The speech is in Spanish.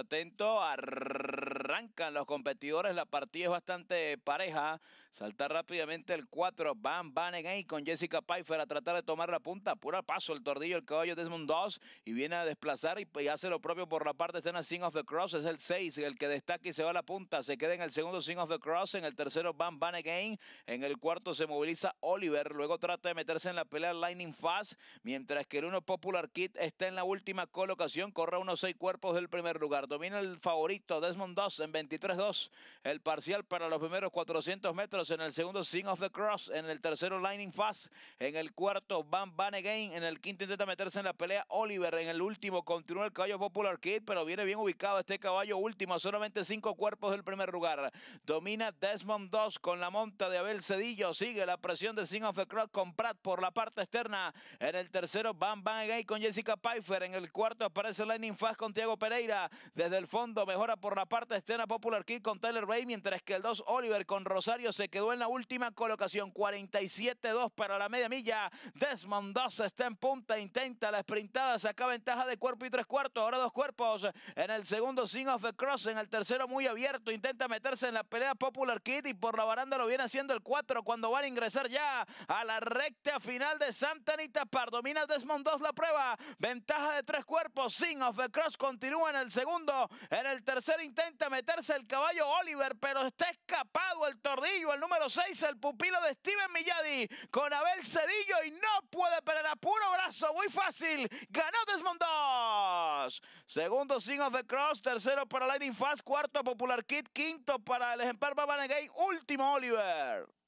atento. Arrancan los competidores. La partida es bastante pareja. Salta rápidamente el 4. Van van, again, con Jessica Pfeiffer a tratar de tomar la punta. Pura paso el tordillo, el caballo Desmond 2. Y viene a desplazar y, hace lo propio por la parte. Escena Sing of the Cross. Es el 6 el que destaca y se va a la punta. Se queda en el segundo Sing of the Cross. En el tercero Van Van Again. En el cuarto se moviliza Oliver. Luego trata de meterse en la pelea Lightning Fast. Mientras que el uno Popular Kid está en la última colocación. Corre unos seis cuerpos del primer lugar domina el favorito Desmond Doss en 23-2. El parcial para los primeros 400 metros. En el segundo, Sing of the Cross. En el tercero, Lightning Fast. En el cuarto, Van Van Again. En el quinto, intenta meterse en la pelea Oliver. En el último, continúa el caballo Popular Kid, pero viene bien ubicado este caballo último. Solamente cinco cuerpos del primer lugar. Domina Desmond Doss con la monta de Abel Cedillo. Sigue la presión de Sing of the Cross con Pratt por la parte externa. En el tercero, Van Van Again con Jessica Pfeiffer. En el cuarto, aparece Lightning Fast con Tiago Pereira. Desde el fondo mejora por la parte externa Popular Kid con Tyler Bay mientras que el 2 Oliver con Rosario se quedó en la última colocación. 47-2 para la media milla. Desmond 2 está en punta, intenta la sprintada, saca ventaja de cuerpo y tres cuartos. Ahora dos cuerpos en el segundo, Sin of the Cross. En el tercero, muy abierto, intenta meterse en la pelea Popular Kid y por la baranda lo viene haciendo el 4 cuando van a ingresar ya a la recta final de Santa Anita Par. Domina Desmond 2 la prueba. Ventaja de tres cuerpos. Sin of the Cross continúa en el segundo. En el tercer intenta meterse el caballo Oliver, pero está escapado el tordillo, el número 6, el pupilo de Steven Milladi, con Abel Cedillo y no puede perder a puro brazo, muy fácil. Ganó Desmondos Segundo, Sing of the Cross. Tercero para Lightning Fast. Cuarto, Popular Kid. Quinto para el ejemplar Babanegay. Último, Oliver.